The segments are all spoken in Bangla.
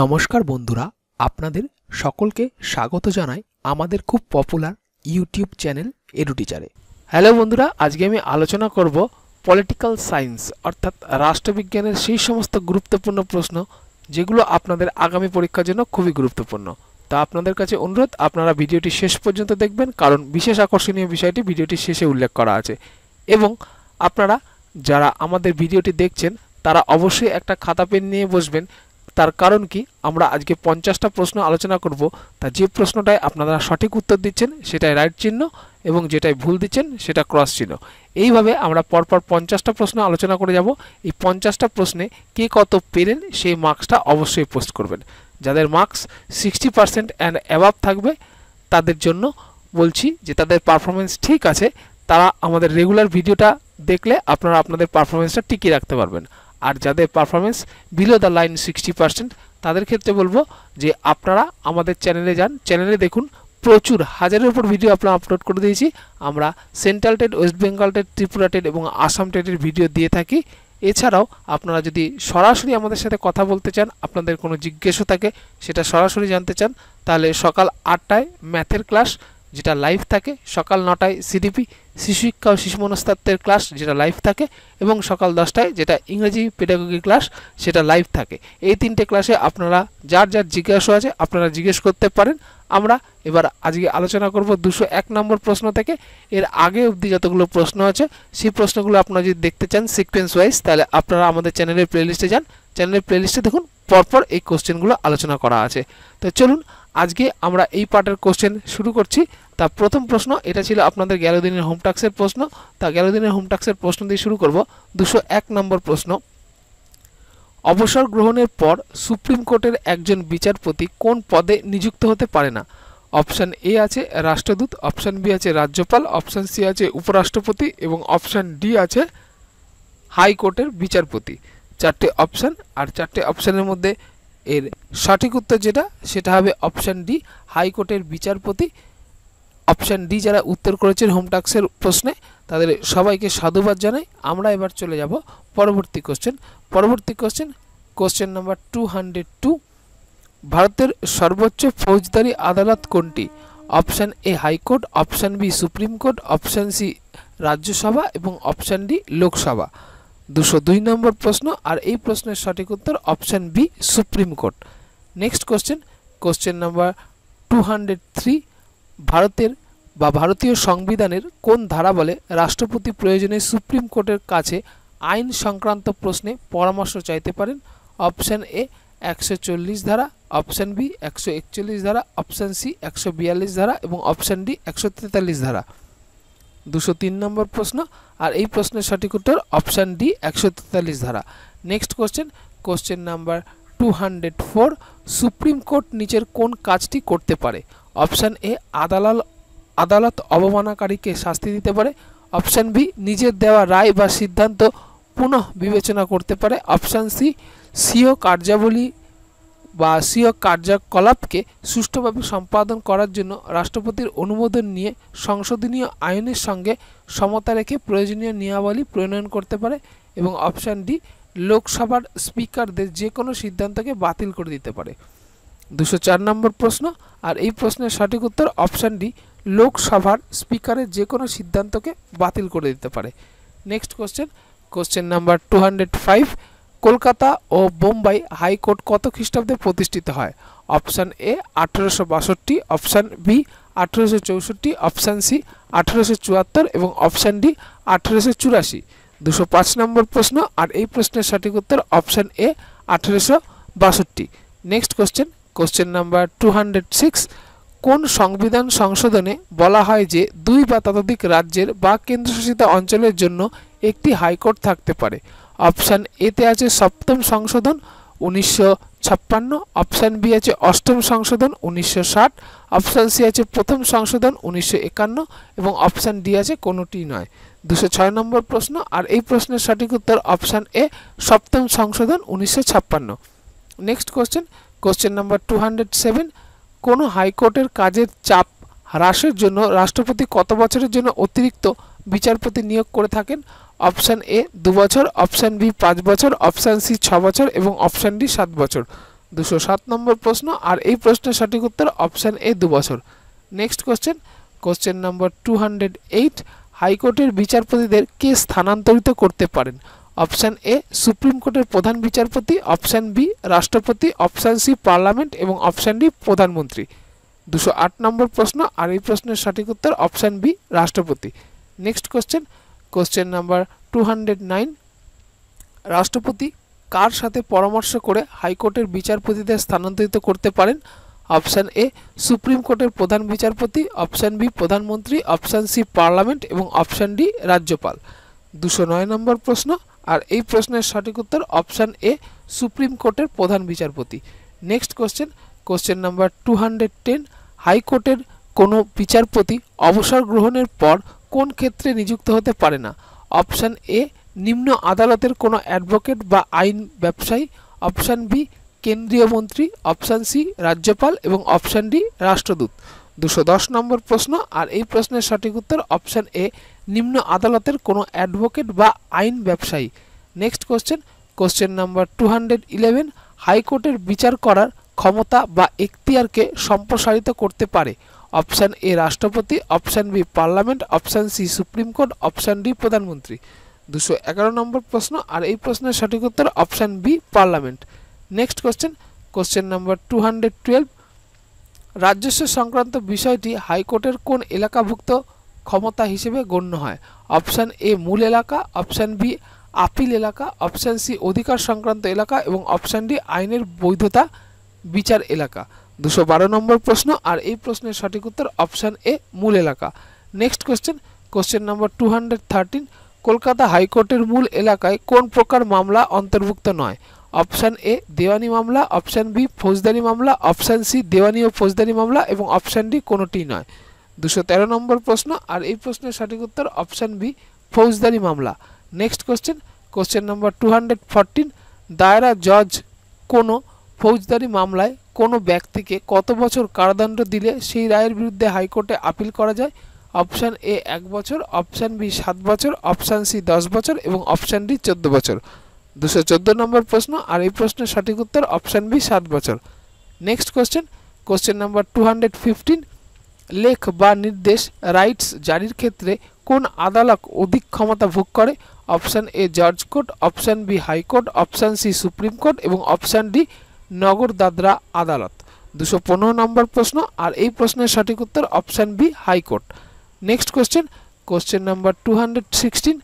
নমস্কার বন্ধুরা আপনাদের সকলকে স্বাগত জানাই আমাদের খুব পপুলার ইউটিউব চ্যানেল এডুটিচারে হ্যালো বন্ধুরা আজকে আমি আলোচনা করব পলিটিক্যাল সায়েন্স অর্থাৎ রাষ্ট্রবিজ্ঞানের সেই সমস্ত গুরুত্বপূর্ণ প্রশ্ন যেগুলো আপনাদের আগামী পরীক্ষার জন্য খুবই গুরুত্বপূর্ণ তা আপনাদের কাছে অনুরোধ আপনারা ভিডিওটি শেষ পর্যন্ত দেখবেন কারণ বিশেষ আকর্ষণীয় বিষয়টি ভিডিওটির শেষে উল্লেখ করা আছে এবং আপনারা যারা আমাদের ভিডিওটি দেখছেন তারা অবশ্যই একটা খাতা পেন নিয়ে বসবেন তার কারণ কি আমরা আজকে পঞ্চাশটা প্রশ্ন আলোচনা করব তা যে প্রশ্নটায় আপনারা সঠিক উত্তর দিচ্ছেন সেটাই রাইট চিহ্ন এবং যেটাই ভুল দিচ্ছেন সেটা ক্রস চিহ্ন এইভাবে আমরা পরপর পঞ্চাশটা প্রশ্ন আলোচনা করে যাব এই পঞ্চাশটা প্রশ্নে কে কত পেলেন সেই মার্কসটা অবশ্যই পোস্ট করবেন যাদের marks sixty percent and above থাকবে তাদের জন্য বলছি যে তাদের পারফরমেন্স ঠিক আছে তারা আমাদের রেগুলার ভিডিওটা দেখলে আপনারা আপনাদের পারফরমেন্সটা টিকিয়ে রাখতে পারবেন আর যাদের performance below the line sixty percent তাদের ক্ষেত্রে বলবো যে আপনারা আমাদের চ্যানেলে যান চ্যানেলে দেখুন প্রচুর হাজারের উপর ভিডিও আপনারা আপলোড করে দিয়েছি আমরা central TET West Bengal TET Tripura TET এবং আসাম টেটের ভিডিও দিয়ে থাকি এছাড়াও আপনারা যদি সরাসরি আমাদের সাথে কথা বলতে চান আপনাদের কোনো জিজ্ঞেসও থাকে সেটা সরাসরি জানতে চান তাহলে সকাল আটটায় ম্যাথের ক্লাস যেটা লাইভ থাকে সকাল নটায় সিডিপি শিশু শিক্ষা ও শিশু মনস্তাত্ত্বের ক্লাস যেটা লাইভ থাকে এবং সকাল দশটায় যেটা ইংরেজি পেডাগোগি ক্লাস সেটা লাইভ থাকে এই তিনটে ক্লাসে আপনারা যার যার জিজ্ঞাসা আছে আপনারা জিজ্ঞেস করতে পারেন আমরা এবার আজকে আলোচনা করব দুশো এক নম্বর প্রশ্ন থেকে এর আগে অবধি যতগুলো প্রশ্ন আছে সেই প্রশ্নগুলো আপনারা যদি দেখতে চান সিকোয়েন্স ওয়াইজ তাহলে আপনারা আমাদের চ্যানেলের প্লেলিস্টে যান চ্যানেলের প্লেলিস্টে দেখুন পরপর এই কোশ্চেনগুলো আলোচনা করা আছে তো চলুন আজকে আমরা এই পার্টের কোশ্চেন শুরু করছি তা প্রথম প্রশ্ন এটা ছিল আপনাদের গেল দিনের হোমটাক্সের প্রশ্ন তা গেল দিনের হোমটাক্সের প্রশ্ন দিয়ে শুরু করব দুশো এক নম্বর প্রশ্ন অবসর গ্রহণের পর সুপ্রিম কোর্টের একজন বিচারপতি কোন পদে নিযুক্ত হতে পারে না অপশান এ আছে রাষ্ট্রদূত অপশান বি আছে রাজ্যপাল অপশান সি আছে উপরাষ্ট্রপতি এবং অপশান ডি আছে হাইকোর্টের বিচারপতি চারটে অপশান আর চারটে অপশানের মধ্যে এর সঠিক উত্তর যেটা সেটা হবে অপশান ডি হাইকোর্টের বিচারপতি অপশান ডি যারা উত্তর করেছেন টাক্সের প্রশ্নে তাদের সবাইকে সাধুবাদ জানাই আমরা এবার চলে যাব পরবর্তী কোশ্চেন পরবর্তী question question number two hundred two ভারতের সর্বোচ্চ ফৌজদারি আদালত কোনটি option A high court option B supreme court option C Rajya Sabha এবং অপশান ডি লোকসভা দুশো দুই নম্বর প্রশ্ন আর এই প্রশ্নের সঠিক উত্তর option B supreme court next question question number two hundred three ভারতের বা ভারতীয় সংবিধানের কোন ধারা বলে রাষ্ট্রপতি প্রয়োজনে সুপ্রিম কোর্টের কাছে আইন সংক্রান্ত প্রশ্নে পরামর্শ চাইতে পারেন অপশান এ একশো চল্লিশ ধারা অপশান বি একশো একচল্লিশ ধারা অপশান সি একশো বিয়াল্লিশ ধারা এবং অপশান ডি একশো তেতাল্লিশ ধারা দুশো তিন নম্বর প্রশ্ন আর এই প্রশ্নের সঠিক উত্তর অপশান ডি একশো তেতাল্লিশ ধারা next question question number two hundred four supreme court নিজের কোন কাজটি করতে পারে অপশান এ আদালাল আদালত অবমানাকারীকে শাস্তি দিতে পারে অপশান বি নিজের দেওয়া রায় বা সিদ্ধান্ত পুনঃ বিবেচনা করতে পারে অপশান সি সিও কার্যাবলী বা স্বীয় কার্যকলাপকে সুষ্ঠুভাবে সম্পাদন করার জন্য রাষ্ট্রপতির অনুমোদন নিয়ে সংশোধনীয় আইনের সঙ্গে সমতা রেখে প্রয়োজনীয় নিয়মাবলী প্রণয়ন করতে পারে এবং অপশান ডি লোকসভার স্পিকারদের যে কোনো সিদ্ধান্তকে বাতিল করে দিতে পারে দুশো চার নম্বর প্রশ্ন আর এই প্রশ্নের সঠিক উত্তর অপশান ডি লোকসভার স্পিকারের যে কোনো সিদ্ধান্তকে বাতিল করে দিতে পারে next question question number two hundred five Kolkata ও বোম্বাই হাইকোর্ট কত খ্রিস্টাব্দে প্রতিষ্ঠিত হয় অপশান এ আঠেরোশো বাষট্টি অপশান বি আঠেরোশো চৌষট্টি অপশান সি আঠেরোশো চুয়াত্তর এবং অপশান ডি আঠেরোশো চুরাশি দুশো পাঁচ নম্বর প্রশ্ন আর এই প্রশ্নের সঠিক উত্তর অপশান এ আঠেরোশো বাষট্টি next question question number two hundred six কোন সংবিধান সংশোধনে বলা হয় যে দুই বা ততোধিক রাজ্যের বা কেন্দ্রশাসিত অঞ্চলের জন্য একটি হাইকোর্ট থাকতে পারে অপশান এতে আছে সপ্তম সংশোধন উনিশশো ছাপ্পান্ন অপশান বি আছে অষ্টম সংশোধন উনিশশো ষাট অপশান সি আছে প্রথম সংশোধন উনিশশো একান্ন এবং অপশান ডি আছে কোনোটি নয় দুশো ছয় নম্বর প্রশ্ন আর এই প্রশ্নের সঠিক উত্তর অপশান এ সপ্তম সংশোধন উনিশশো ছাপ্পান্ন next question question number two hundred seven কোনো হাইকোর্টের কাজের চাপ হ্রাসের জন্য রাষ্ট্রপতি কত বছরের জন্য অতিরিক্ত বিচারপতি নিয়োগ করে থাকেন অপশান এ দু বছর অপশান বি পাঁচ বছর অপশান সি ছ বছর এবং অপশান ডি সাত বছর দুশো সাত নম্বর প্রশ্ন আর এই প্রশ্নের সঠিক উত্তর অপশান এ দু বছর next question question number two hundred eight হাইকোর্টের বিচারপতিদের কে স্থানান্তরিত করতে পারেন অপশান এ সুপ্রিম কোর্টের প্রধান বিচারপতি অপশান বি রাষ্ট্রপতি অপশান সি পার্লামেন্ট এবং অপশান ডি প্রধানমন্ত্রী দুশো আট নম্বর প্রশ্ন আর এই প্রশ্নের সঠিক উত্তর অপশান বি রাষ্ট্রপতি next question question number two hundred nine রাষ্ট্রপতি কার সাথে পরামর্শ করে হাইকোর্টের বিচারপতিদের স্থানান্তরিত করতে পারেন অপশান এ সুপ্রিম কোর্টের প্রধান বিচারপতি অপশান বি প্রধানমন্ত্রী অপশান সি পার্লামেন্ট এবং অপশান ডি রাজ্যপাল দুশো নয় নম্বর প্রশ্ন আর এই প্রশ্নের সঠিক উত্তর অপশান এ সুপ্রিম কোর্টের প্রধান বিচারপতি next question question number two hundred ten হাইকোর্টের কোনো বিচারপতি অবসর গ্রহণের পর কোন ক্ষেত্রে নিযুক্ত হতে পারে না অপশান এ নিম্ন আদালতের কোনো অ্যাডভোকেট বা আইন ব্যবসায়ী অপশান বি কেন্দ্রীয় মন্ত্রী অপশান সি রাজ্যপাল এবং অপশান ডি রাষ্ট্রদূত দুশো দশ নম্বর প্রশ্ন আর এই প্রশ্নের সঠিক উত্তর অপশান এ নিম্ন আদালতের কোনো অ্যাডভোকেট বা আইন ব্যবসায়ী next question question number two hundred eleven হাইকোর্টের বিচার করার ক্ষমতা বা ইখতিয়ারকে সম্প্রসারিত করতে পারে অপশান এ রাষ্ট্রপতি option B parliament option C supreme court option D প্রধানমন্ত্রী দুশো এগারো নম্বর প্রশ্ন আর এই প্রশ্নের সঠিক উত্তর option B parliament next question question number two hundred twelve রাজস্ব সংক্রান্ত বিষয়টি হাইকোর্টের কোন এলাকাভুক্ত ক্ষমতা হিসেবে গণ্য হয় অপশান এ মূল এলাকা অপশান বি আপিল এলাকা অপশান সি অধিকার সংক্রান্ত এলাকা এবং অপশান ডি আইনের বৈধতা বিচার এলাকা দুশো বারো নম্বর প্রশ্ন আর এই প্রশ্নের সঠিক উত্তর অপশান এ মূল এলাকা next question question number two hundred thirteen Kolkata হাইকোর্টের মূল এলাকায় কোন প্রকার মামলা অন্তর্ভুক্ত নয় অপশান এ দেওয়ানি মামলা অপশান বি ফৌজদারি মামলা অপশান সি দেওয়ানি ও ফৌজদারি মামলা এবং অপশান ডি কোনোটি নয় দুশো তেরো নম্বর প্রশ্ন আর এই প্রশ্নের সঠিক উত্তর অপশান বি ফৌজদারি মামলা next question question number two hundred fourteen দায়রা জজ কোনো ফৌজদারি মামলায় কোনো ব্যক্তিকে কত বছর কারাদণ্ড দিলে সেই রায়ের বিরুদ্ধে হাইকোর্টে আপিল করা যায় অপশান এ এক বছর অপশান বি সাত বছর অপশান সি দশ বছর এবং অপশান ডি চোদ্দ বছর দুশো চোদ্দো নম্বর প্রশ্ন আর এই প্রশ্নের সঠিক উত্তর অপশান বি সাত বছর next question question number two hundred fifteen লেখ বা নির্দেশ রাইটস জারির ক্ষেত্রে কোন আদালত অধিক ক্ষমতা ভোগ করে অপশান এ জজ court option B high court option C supreme court এবং অপশান ডি নগর দাদরা আদালত দুশো পনেরো নম্বর প্রশ্ন আর এই প্রশ্নের সঠিক উত্তর option B high court next question question number two hundred sixteen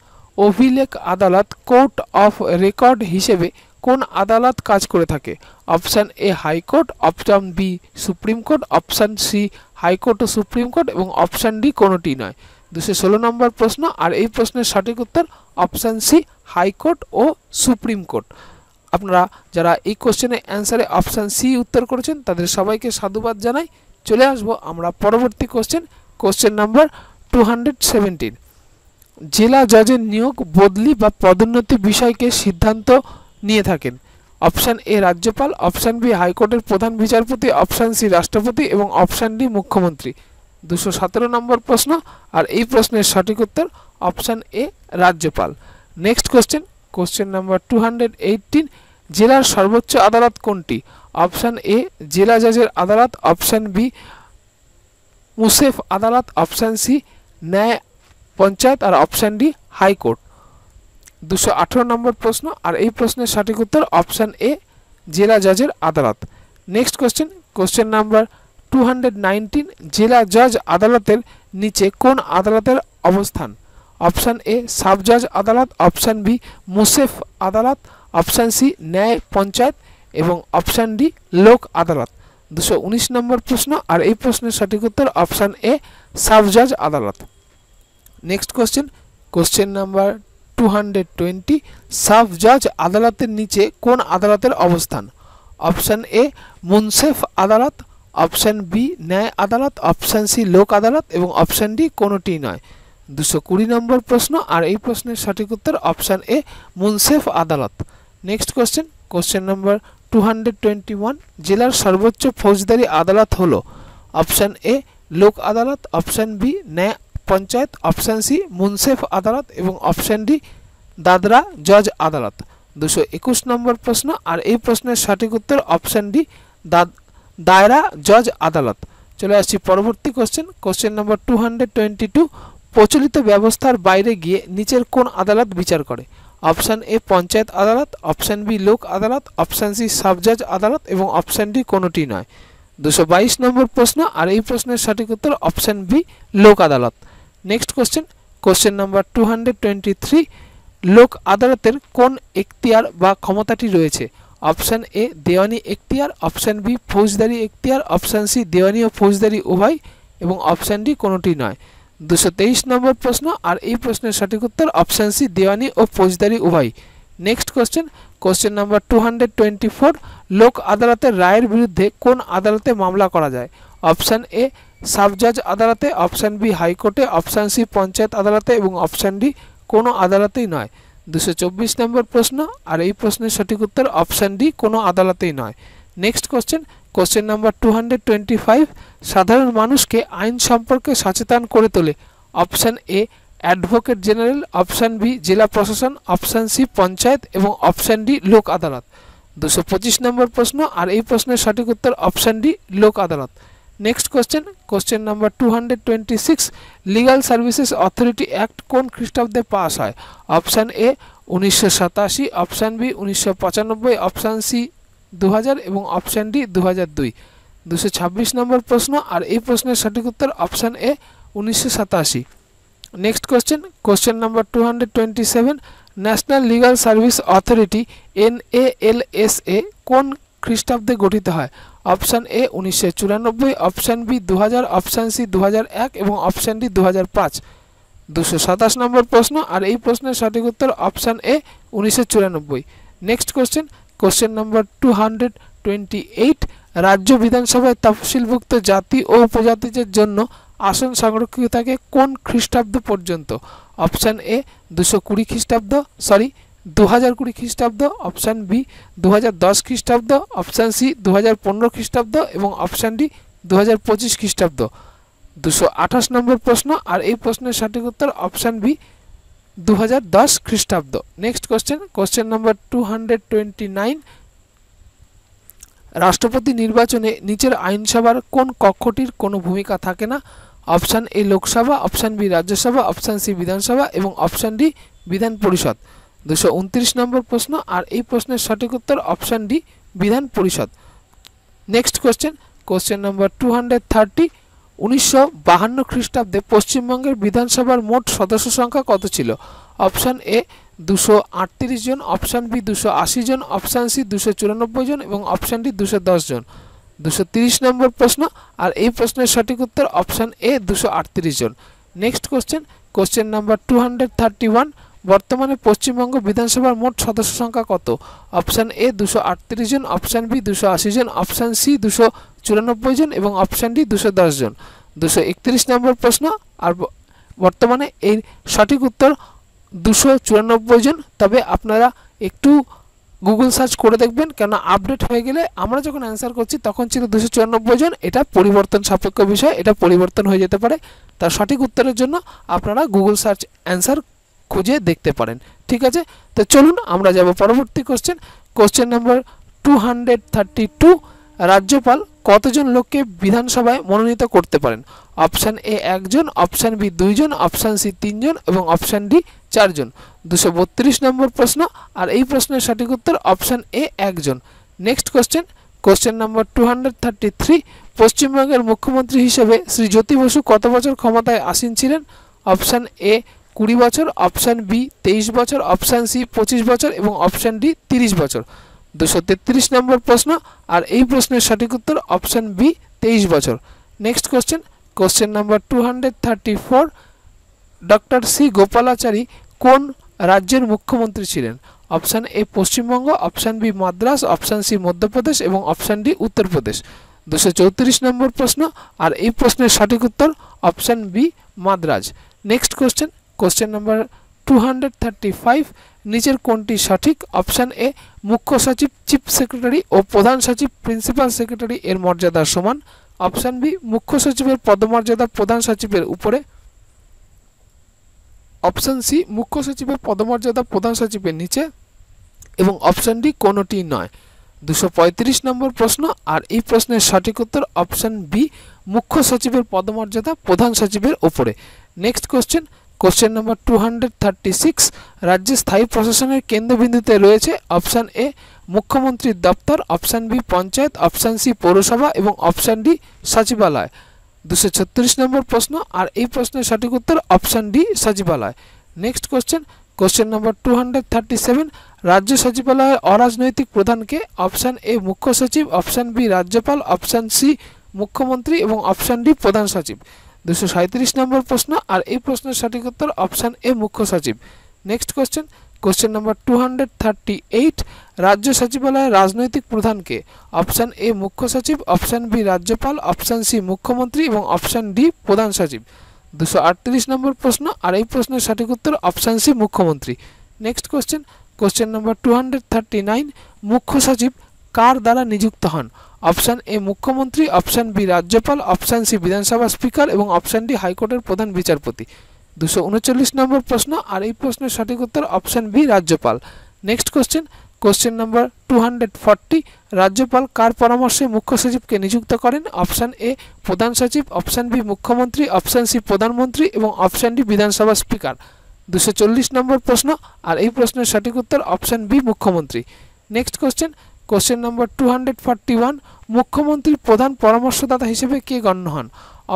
অভিলেখ আদালত কোর্ট অফ রেকর্ড হিসেবে কোন আদালত কাজ করে থাকে option A high court option B supreme court option C high court ও সুপ্রিম কোর্ট এবং অপশান ডি কোনোটি নয় দুশো ষোলো নম্বর প্রশ্ন আর এই প্রশ্নের সঠিক উত্তর অপশান সি হাইকোর্ট ও সুপ্রিম কোর্ট আপনারা যারা এই কোশ্চেনে অ্যান্সারে অপশান সি উত্তর করেছেন তাদের সবাইকে সাধুবাদ জানাই চলে আসব আমরা পরবর্তী কোশ্চেন কোশ্চেন নাম্বার টু জেলা জজের নিয়োগ বদলি বা পদোন্নতি বিষয়কে সিদ্ধান্ত নিয়ে থাকেন অপশান এ রাজ্যপাল অপশান বি হাইকোর্টের প্রধান বিচারপতি অপশান সি রাষ্ট্রপতি এবং অপশান ডি মুখ্যমন্ত্রী দুশো সতেরো নম্বর প্রশ্ন আর এই প্রশ্নের সঠিক উত্তর অপশান এ রাজ্যপাল next question question number two জেলার সর্বোচ্চ আদালত কোনটি অপশান এ জেলা জাজের আদালত অপশান বি মুসেফ আদালত অপশান সি ন্যায় পঞ্চায়েত আর অপশান ডি হাইকোর্ট দুশো আঠেরো নম্বর প্রশ্ন আর এই প্রশ্নের সঠিক উত্তর অপশান এ জেলা জাজের আদালত next question question number two জেলা জজ আদালতের নিচে কোন আদালতের অবস্থান অপশান এ সাবজাজ আদালত অপশান বি মুসেফ আদালত অপশান সি ন্যায় পঞ্চায়েত এবং অপশান ডি লোক আদালত দুশো নম্বর প্রশ্ন আর এই প্রশ্নের সঠিক উত্তর অপশান এ সাবজাজ আদালত next question question number two hundred twenty sub আদালতের নিচে কোন আদালতের অবস্থান অপশান এ মুনসেফ আদালত অপশান বি ন্যায় আদালত অপশান সি লোক আদালত এবং অপশান ডি কোনোটি নয় দুশো কুড়ি নম্বর প্রশ্ন আর এই প্রশ্নের সঠিক উত্তর অপশান এ মুনসেফ আদালত next question question number two জেলার সর্বোচ্চ ফৌজদারি আদালত হল অপশান এ লোক আদালত অপশান বি ন্যায় পঞ্চায়েত অপশান সি মুনসেফ আদালত এবং অপশান ডি দাদরা জজ আদালত দুশো একুশ নম্বর প্রশ্ন আর এই প্রশ্নের সঠিক উত্তর অপশান ডি দায়রা জজ আদালত চলে আসছি পরবর্তী কোশ্চেন কোশ্চেন নম্বর টু প্রচলিত ব্যবস্থার বাইরে গিয়ে নিচের কোন আদালত বিচার করে অপশান এ পঞ্চায়েত আদালত অপশান বি লোক আদালত অপশান সি সাবজাজ আদালত এবং অপশান ডি কোনোটি নয় দুশো বাইশ নম্বর প্রশ্ন আর এই প্রশ্নের সঠিক উত্তর অপশান বি লোক আদালত next question question number two hundred twenty three লোক আদালতের কোন এখতিয়ার বা ক্ষমতাটি রয়েছে অপশান এ দেওয়ানি এখতিয়ার অপশান বি ফৌজদারি এখতিয়ার অপশান সি দেওয়ানি ও ফৌজদারি উভয় এবং অপশান ডি কোনোটি নয় দুশো তেইশ নম্বর প্রশ্ন আর এই প্রশ্নের সঠিক উত্তর অপশান সি দেওয়ানি ও ফৌজদারি উভয় next question question number two hundred twenty four লোক আদালতের রায়ের বিরুদ্ধে কোন আদালতে মামলা করা যায় অপশান এ সাবজাজ আদালতে অপশান বি হাইকোর্টে অপশান সি পঞ্চায়েত আদালতে এবং অপশান ডি কোনো আদালতেই নয় দুশো চব্বিশ নম্বর প্রশ্ন আর এই প্রশ্নের সঠিক উত্তর অপশান ডি কোনো আদালতেই নয় next question question number two hundred twenty five সাধারণ মানুষকে আইন সম্পর্কে সচেতন করে তোলে option A advocate general option B জেলা প্রশাসন অপশান সি পঞ্চায়েত এবং অপশান ডি লোক আদালত দুশো পঁচিশ নম্বর প্রশ্ন আর এই প্রশ্নের সঠিক উত্তর অপশান ডি লোক আদালত next question question number two hundred twenty six legal services authority act কোন খ্রিস্টাব্দে পাস হয় অপশান এ উনিশশো সাতাশি অপশান বি উনিশশো পঁচানব্বই অপশান সি দু এবং অপশান ডি দু দুই দুশো ছাব্বিশ নম্বর প্রশ্ন আর এই প্রশ্নের সঠিক উত্তর অপশান এ উনিশশো সাতাশি next question question number two hundred twenty seven national legal service authority NALSA কোন খ্রিস্টাব্দে গঠিত হয় অপশান এ উনিশশো চুরানব্বই অপশান বি দু হাজার অপশান সি দু এক এবং অপশান ডি দু হাজার পাঁচ দুশো সাতাশ নম্বর প্রশ্ন আর এই প্রশ্নের সঠিক উত্তর অপশান এ উনিশশো চুরানব্বই next question question number two hundred twenty eight রাজ্য বিধানসভায় তফসিলভুক্ত জাতি ও উপজাতিদের জন্য আসন সংরক্ষিত থাকে কোন খ্রিস্টাব্দ পর্যন্ত অপশান এ দুশো কুড়ি খ্রিস্টাব্দ সরি দু হাজার কুড়ি খ্রিস্টাব্দ অপশান বি দু হাজার দশ খ্রিস্টাব্দ অপশান সি দু হাজার পনেরো খ্রিস্টাব্দ এবং অপশান ডি দু হাজার পঁচিশ খ্রিস্টাব্দ দুশো আঠাশ নম্বর প্রশ্ন আর এই প্রশ্নের সঠিক উত্তর অপশান বি দু খ্রিস্টাব্দ next question question number two রাষ্ট্রপতি নির্বাচনে নিচের আইনসভার কোন কক্ষটির কোনো ভূমিকা থাকে না option A Lok Sabha option B Rajya Sabha option C Vidhan Sabha এবং অপশান ডি বিধান পরিষদ দুশো উনত্রিশ নম্বর প্রশ্ন আর এই প্রশ্নের সঠিক উত্তর option D Vidhan Parishad next question question number two hundred thirty উনিশশো বাহান্ন খ্রিস্টাব্দে পশ্চিমবঙ্গের বিধানসভার মোট সদস্য সংখ্যা কত ছিল অপশান এ দুশো আটত্রিশ জন অপশান বি দুশো আশি জন অপশান সি দুশো চুরানব্বই জন এবং অপশান ডি দুশো দশ জন দুশো তিরিশ নম্বর প্রশ্ন আর এই প্রশ্নের সঠিক উত্তর অপশান এ দুশো আটত্রিশ জন next question question number two hundred thirty one বর্তমানে পশ্চিমবঙ্গ বিধানসভার মোট সদস্য সংখ্যা কত অপশান এ দুশো আটত্রিশ জন অপশান বি দুশো আশি জন অপশান সি দুশো চুরানব্বই জন এবং অপশান ডি দুশো দশ জন দুশো একত্রিশ নম্বর প্রশ্ন আর বর্তমানে এই সঠিক উত্তর দুশো চুরানব্বই জন তবে আপনারা একটু গুগল সার্চ করে দেখবেন কেন আপডেট হয়ে গেলে আমরা যখন অ্যান্সার করছি তখন ছিল দুশো চুরানব্বই জন এটা পরিবর্তন সাপেক্ষ বিষয় এটা পরিবর্তন হয়ে যেতে পারে তার সঠিক উত্তরের জন্য আপনারা গুগল সার্চ অ্যান্সার খুঁজে দেখতে পারেন ঠিক আছে তো চলুন আমরা যাব পরবর্তী question question number two hundred thirty two রাজ্যপাল কতজন লোককে বিধানসভায় মনোনীত করতে পারেন অপশান এ একজন অপশান বি দুইজন অপশান সি তিনজন এবং অপশান ডি চারজন দুশো বত্রিশ নম্বর প্রশ্ন আর এই প্রশ্নের সঠিক উত্তর অপশান এ একজন next question question number two hundred thirty three পশ্চিমবঙ্গের মুখ্যমন্ত্রী হিসেবে শ্রী জ্যোতি বসু কত বছর ক্ষমতায় আসীন ছিলেন অপশান এ কুড়ি বছর অপশান বি তেইশ বছর অপশান সি পঁচিশ বছর এবং অপশান ডি তিরিশ বছর দুশো তেত্রিশ নম্বর প্রশ্ন আর এই প্রশ্নের সঠিক উত্তর অপশান বি তেইশ বছর next question question number two hundred thirty four doctor C Gopalachari কোন রাজ্যের মুখ্যমন্ত্রী ছিলেন option A Paschimbanga option B Madras option C Madhya Pradesh এবং অপশান ডি উত্তরপ্রদেশ দুশো চৌত্রিশ নম্বর প্রশ্ন আর এই প্রশ্নের সঠিক উত্তর option B Madras next question question number 235 নিচের কোনটি সঠিক অপশান এ মুখ্য সচিব চিফ সেক্রেটারি ও প্রধান সচিব প্রিন্সিপাল সেক্রেটারি এর মর্যাদা সমান অপশান বি মুখ্য সচিবের পদমর্যাদা প্রধান সচিবের উপরে অপশান সি মুখ্য সচিবের পদমর্যাদা প্রধান সচিবের নিচে এবং অপশান ডি কোনোটি নয় দুশো নম্বর প্রশ্ন আর এই প্রশ্নের সঠিক উত্তর অপশান বি মুখ্য সচিবের পদমর্যাদা প্রধান সচিবের ওপরে next question question number two hundred thirty six রাজ্যে স্থায়ী প্রশাসনের কেন্দ্রবিন্দুতে রয়েছে অপশান এ মুখ্যমন্ত্রীর দপ্তর option B panchayat option C পৌরসভা এবং অপশান ডি সচিবালয় দুশো ছত্রিশ নম্বর প্রশ্ন আর এই প্রশ্নের সঠিক উত্তর অপশান ডি সচিবালয় next question question number two hundred thirty seven রাজ্য সচিবালয়ের অরাজনৈতিক প্রধানকে অপশান এ মুখ্য সচিব অপশান বি রাজ্যপাল অপশান সি মুখ্যমন্ত্রী এবং অপশান ডি প্রধান সচিব দুশো সাঁত্রিশ নম্বর প্রশ্ন আর এই প্রশ্নের সঠিক উত্তর অপশান এ মুখ্য সচিব next question question number two hundred thirty eight রাজ্য সচিবালয়ের রাজনৈতিক প্রধানকে অপশান এ মুখ্য সচিব অপশান বি রাজ্যপাল অপশান সি মুখ্যমন্ত্রী এবং অপশান ডি প্রধান সচিব দুশো আটত্রিশ নম্বর প্রশ্ন আর এই প্রশ্নের সঠিক উত্তর অপশান সি মুখ্যমন্ত্রী next question question number two hundred thirty nine মুখ্য সচিব কার দ্বারা নিযুক্ত হন অপশান এ মুখ্যমন্ত্রী অপশান বি রাজ্যপাল অপশান সি বিধানসভা স্পিকার এবং অপশান ডি হাইকোর্টের প্রধান বিচারপতি দুশো উনচল্লিশ নম্বর প্রশ্ন আর এই প্রশ্নের সঠিক উত্তর অপশান বি রাজ্যপাল next question question number two hundred forty রাজ্যপাল কার পরামর্শে মুখ্য সচিবকে নিযুক্ত করেন অপশান এ প্রধান সচিব অপশান বি মুখ্যমন্ত্রী অপশান সি প্রধানমন্ত্রী এবং অপশান ডি বিধানসভা স্পিকার দুশো চল্লিশ নম্বর প্রশ্ন আর এই প্রশ্নের সঠিক উত্তর অপশান বি মুখ্যমন্ত্রী next question question number two hundred forty one মুখ্যমন্ত্রীর প্রধান পরামর্শদাতা হিসেবে কে গণ্য হন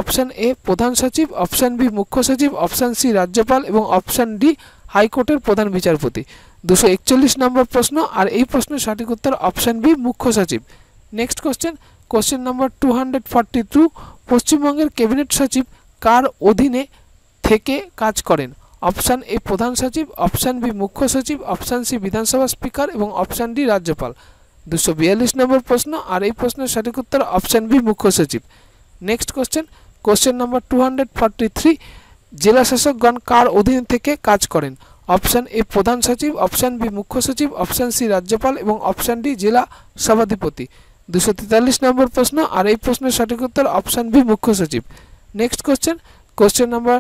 অপশান এ প্রধান সচিব অপশান বি মুখ্য সচিব অপশান সি রাজ্যপাল এবং অপশান ডি হাইকোর্টের প্রধান বিচারপতি দুশো একচল্লিশ নম্বর প্রশ্ন আর এই প্রশ্নের সঠিক উত্তর অপশান বি মুখ্য সচিব next question question number two hundred forty two পশ্চিমবঙ্গের ক্যাবিনেট সচিব কার অধীনে থেকে কাজ করেন অপশান এ প্রধান সচিব অপশান বি মুখ্য সচিব অপশান সি বিধানসভা স্পিকার এবং অপশান ডি রাজ্যপাল দুশো বিয়াল্লিশ নম্বর প্রশ্ন আর এই প্রশ্নের সঠিক উত্তর অপশান বি মুখ্য সচিব next question question number two hundred forty three জেলাশাসকগণ কার অধীন থেকে কাজ করেন অপশান এ প্রধান সচিব অপশান বি মুখ্য সচিব অপশান সি রাজ্যপাল এবং অপশান ডি জেলা সভাধিপতি দুশো তেতাল্লিশ নম্বর প্রশ্ন আর এই প্রশ্নের সঠিক উত্তর অপশান বি মুখ্য সচিব next question question number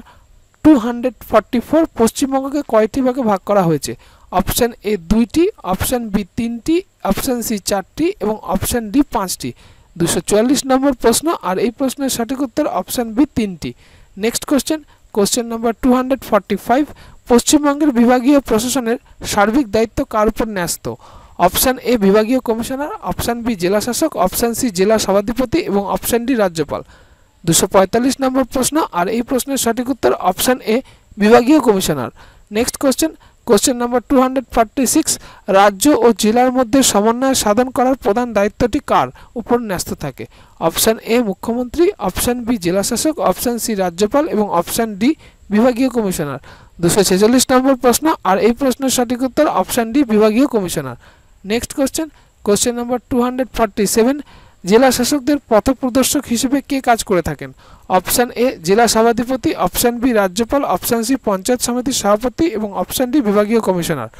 two hundred forty four পশ্চিমবঙ্গকে কয়টি ভাগে ভাগ করা হয়েছে অপশান এ দুইটি অপশান বি তিনটি অপশান সি চারটি এবং অপশান ডি পাঁচটি দুশো নম্বর প্রশ্ন আর এই প্রশ্নের সঠিক উত্তর অপশান বি তিনটি next question question number two পশ্চিমবঙ্গের বিভাগীয় প্রশাসনের সার্বিক দায়িত্ব কার উপর ন্যস্ত অপশান এ বিভাগীয় কমিশনার অপশান বি জেলা শাসক অপশান সি জেলা সভাধিপতি এবং অপশান ডি রাজ্যপাল দুশো নম্বর প্রশ্ন আর এই প্রশ্নের সঠিক উত্তর অপশান এ বিভাগীয় commissioner next question question number two hundred forty six রাজ্য ও জেলার মধ্যে সমন্বয় সাধন করার প্রধান দায়িত্বটি কার উপর ন্যস্ত থাকে অপশান এ মুখ্যমন্ত্রী অপশান বি জেলাশাসক অপশান সি রাজ্যপাল এবং অপশান ডি বিভাগীয় কমিশনার দুশো ছেচল্লিশ নম্বর প্রশ্ন আর এই প্রশ্নের সঠিক উত্তর অপশান ডি বিভাগীয় commissioner next question question number two hundred forty seven জেলা শাসকদের পথ প্রদর্শক হিসেবে কে কাজ করে থাকেন অপশান এ জেলা সভাধিপতি অপশান বি রাজ্যপাল অপশান সি পঞ্চায়েত সমিতির সভাপতি এবং অপশান ডি বিভাগীয় কমিশনার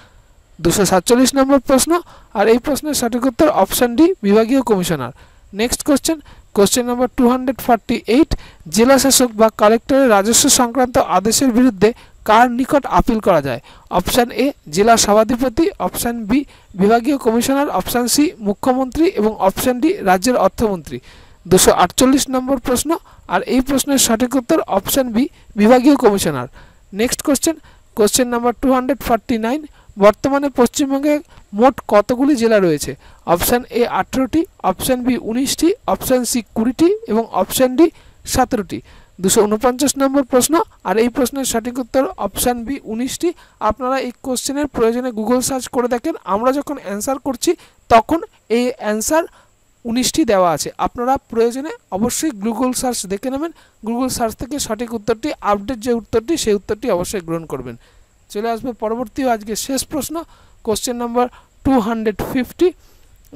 দুশো সাতচল্লিশ নম্বর প্রশ্ন আর এই প্রশ্নের সঠিক উত্তর অপশান ডি বিভাগীয় commissioner next question question number two hundred forty eight জেলা শাসক বা কালেক্টরের রাজস্ব সংক্রান্ত আদেশের বিরুদ্ধে কার নিকট আপিল করা যায় অপশান এ জেলা সভাধিপতি অপশান বি বিভাগীয় কমিশনার অপশান সি মুখ্যমন্ত্রী এবং অপশান ডি রাজ্যের অর্থমন্ত্রী দুশো আটচল্লিশ নম্বর প্রশ্ন আর এই প্রশ্নের সঠিক উত্তর অপশান বি বিভাগীয় commissioner next question question number two hundred forty nine বর্তমানে পশ্চিমবঙ্গে মোট কতগুলি জেলা রয়েছে অপশান এ আঠেরোটি অপশান বি উনিশটি অপশান সি কুড়িটি এবং অপশান ডি সতেরোটি দুশো উনপঞ্চাশ নম্বর প্রশ্ন আর এই প্রশ্নের সঠিক উত্তর অপশান বি উনিশটি আপনারা এই কোশ্চেনের প্রয়োজনে গুগল সার্চ করে দেখেন আমরা যখন অ্যান্সার করছি তখন এই অ্যান্সার উনিশটি দেওয়া আছে আপনারা প্রয়োজনে অবশ্যই গুগল সার্চ দেখে নেবেন গুগল সার্চ থেকে সঠিক উত্তরটি আপডেট যে উত্তরটি সেই উত্তরটি অবশ্যই গ্রহণ করবেন চলে আসবে পরবর্তী আজকে শেষ প্রশ্ন question number two hundred fifty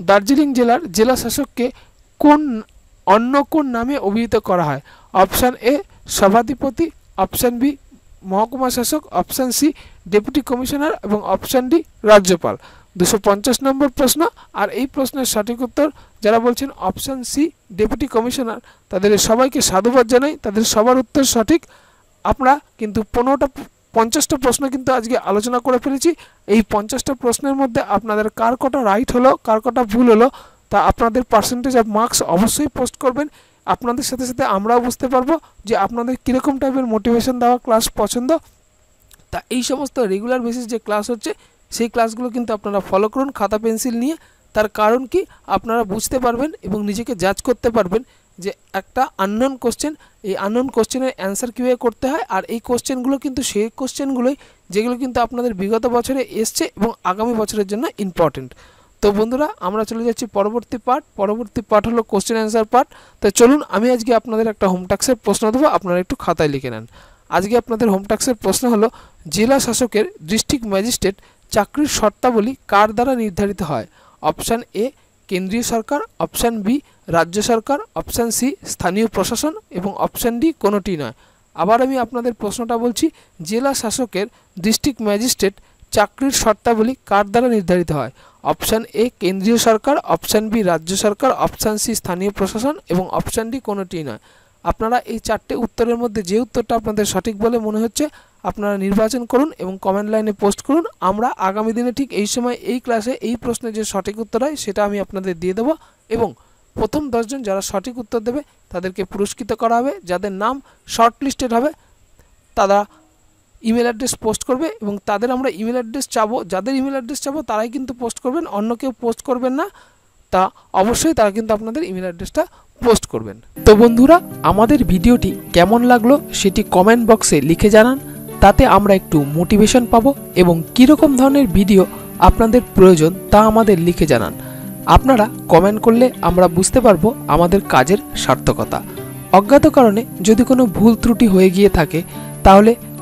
Darjeeling জেলার জেলা শাসককে কোন অন্য কোন নামে অভিহিত করা হয় অপশান এ সভাধিপতি অপশন বি মহকুমা শাসক অপশান সি ডেপুটি কমিশনার এবং অপশন ডি রাজ্যপাল দুশো নম্বর প্রশ্ন আর এই প্রশ্নের সঠিক উত্তর যারা বলছেন অপশান সি ডেপুটি কমিশনার তাদের সবাইকে সাধুবাদ জানাই তাদের সবার উত্তর সঠিক আমরা কিন্তু পনেরোটা পঞ্চাশটা প্রশ্ন কিন্তু আজকে আলোচনা করে ফেলেছি এই পঞ্চাশটা প্রশ্নের মধ্যে আপনাদের কার কটা রাইট হলো কার কটা ভুল হলো তা আপনাদের পার্সেন্টেজ অফ মার্কস অবশ্যই পোস্ট করবেন আপনাদের সাথে সাথে আমরাও বুঝতে পারবো যে আপনাদের কীরকম টাইপের মোটিভেশন দেওয়া ক্লাস পছন্দ তা এই সমস্ত রেগুলার বেসিস যে ক্লাস হচ্ছে সেই ক্লাসগুলো কিন্তু আপনারা ফলো করুন খাতা পেন্সিল নিয়ে তার কারণ কি আপনারা বুঝতে পারবেন এবং নিজেকে জাজ করতে পারবেন যে একটা আননোন কোশ্চেন এই আননোন কোশ্চেনের অ্যান্সার কীভাবে করতে হয় আর এই কোশ্চেনগুলো কিন্তু সেই কোশ্চেনগুলোই যেগুলো কিন্তু আপনাদের বিগত বছরে এসছে এবং আগামী বছরের জন্য ইম্পর্টেন্ট তো বন্ধুরা আমরা চলে যাচ্ছি পরবর্তী পার্ট পরবর্তী পার্ট হলো কোশ্চেন অ্যান্সার পার্ট তো চলুন আমি আজকে আপনাদের একটা হোমটাক্সের প্রশ্ন দেবো আপনারা একটু খাতায় লিখে নেন আজকে আপনাদের হোমটাক্সের প্রশ্ন হলো জেলা শাসকের ডিস্ট্রিক্ট ম্যাজিস্ট্রেট চাকরির শর্তাবলী কার দ্বারা নির্ধারিত হয় অপশান এ কেন্দ্রীয় সরকার অপশান বি রাজ্য সরকার অপশান সি স্থানীয় প্রশাসন এবং অপশান ডি কোনোটি নয় আবার আমি আপনাদের প্রশ্নটা বলছি জেলা শাসকের ডিস্ট্রিক্ট ম্যাজিস্ট্রেট চাকরির শর্তাবলী কার দ্বারা নির্ধারিত হয় অপশান এ কেন্দ্রীয় সরকার অপশান বি রাজ্য সরকার অপশান সি স্থানীয় প্রশাসন এবং অপশান ডি কোনোটি নয় আপনারা এই চারটে উত্তরের মধ্যে যে উত্তরটা আপনাদের সঠিক বলে মনে হচ্ছে আপনারা নির্বাচন করুন এবং কমেন্ট লাইনে পোস্ট করুন আমরা আগামী দিনে ঠিক এই সময় এই ক্লাসে এই প্রশ্নে যে সঠিক উত্তর হয় সেটা আমি আপনাদের দিয়ে দেবো এবং প্রথম দশজন যারা সঠিক উত্তর দেবে তাদেরকে পুরস্কৃত করা হবে যাদের নাম শর্টলিস্টেড হবে তারা ইমেল অ্যাড্রেস পোস্ট করবে এবং তাদের আমরা ইমেল অ্যাড্রেস চাবো যাদের ইমেল অ্যাড্রেস চাবো তারাই কিন্তু পোস্ট করবেন অন্য কেউ পোস্ট করবেন না তা অবশ্যই তারা কিন্তু আপনাদের ইমেল অ্যাড্রেসটা পোস্ট করবেন তো বন্ধুরা আমাদের ভিডিওটি কেমন লাগলো সেটি কমেন্ট বক্সে লিখে জানান তাতে আমরা একটু মোটিভেশন পাবো এবং কীরকম ধরনের ভিডিও আপনাদের প্রয়োজন তা আমাদের লিখে জানান আপনারা কমেন্ট করলে আমরা বুঝতে পারবো আমাদের কাজের সার্থকতা অজ্ঞাত কারণে যদি কোনো ভুল ত্রুটি হয়ে গিয়ে থাকে তাহলে